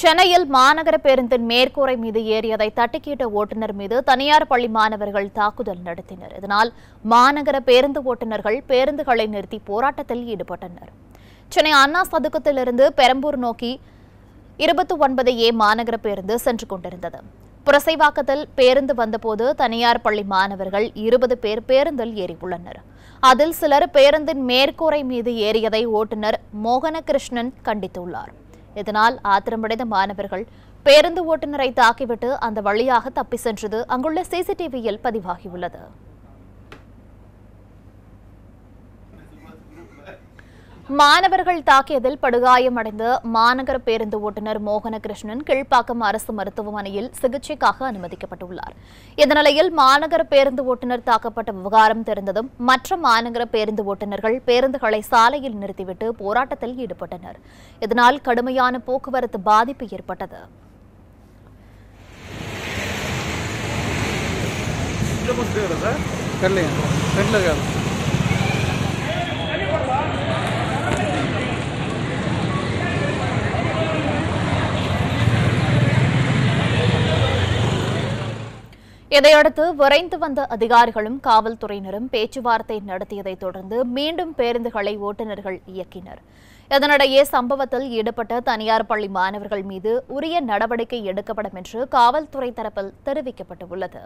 சென்னையில் மாநகர பேருந்தின் மேற்கூரை மீது ஏறியதை தட்டிக்கிட்ட ஓட்டுநர் மீது தனியார் பள்ளி மாணவர்கள் தாக்குதல் நடத்தினர் இதனால் மாநகர பேருந்து ஓட்டுநர்கள் பேருந்துகளை நிறுத்தி போராட்டத்தில் ஈடுபட்டனர் சென்னை அண்ணா சதுக்கத்திலிருந்து பெரம்பூர் நோக்கி இருபத்தி ஒன்பது ஏ மாநகர பேருந்து சென்று கொண்டிருந்தது புரசைவாக்கத்தில் பேருந்து வந்தபோது தனியார் பள்ளி மாணவர்கள் இருபது பேர் பேருந்தில் ஏறியுள்ளனர் அதில் சிலர் பேருந்தின் மேற்கூரை மீது ஏறியதை ஓட்டுநர் மோகனகிருஷ்ணன் கண்டித்துள்ளார் இதனால் ஆத்திரமடைந்த மாணவர்கள் பேருந்து ஓட்டுநரை தாக்கிவிட்டு அந்த வழியாக தப்பி சென்றது அங்குள்ள சிசிடிவியில் பதிவாகியுள்ளது மாணவர்கள் தாக்கியதில் படுகாயமடைந்து மாநகர பேருந்து ஓட்டுநர் மோகனகிருஷ்ணன் கீழ்ப்பாக்கம் அரசு மருத்துவமனையில் சிகிச்சைக்காக அனுமதிக்கப்பட்டுள்ளார் இந்நிலையில் மாநகர பேருந்து ஓட்டுநர் தாக்கப்பட்ட விவகாரம் தெரிந்ததும் மற்ற மாநகர பேருந்து ஓட்டுநர்கள் பேருந்துகளை சாலையில் நிறுத்திவிட்டு போராட்டத்தில் ஈடுபட்டனர் இதனால் கடுமையான போக்குவரத்து பாதிப்பு ஏற்பட்டது தெரியல இதையடுத்து விரைந்து வந்த அதிகாரிகளும் காவல்துறையினரும் பேச்சுவார்த்தை நடத்தியதைத் தொடர்ந்து மீண்டும் பேருந்துகளை ஓட்டுநர்கள் இயக்கினர் இதனிடையே சம்பவத்தில் ஈடுபட்ட தனியார் பள்ளி மாணவர்கள் மீது உரிய நடவடிக்கை எடுக்கப்படும் என்று காவல்துறை தரப்பில் தெரிவிக்கப்பட்டுள்ளது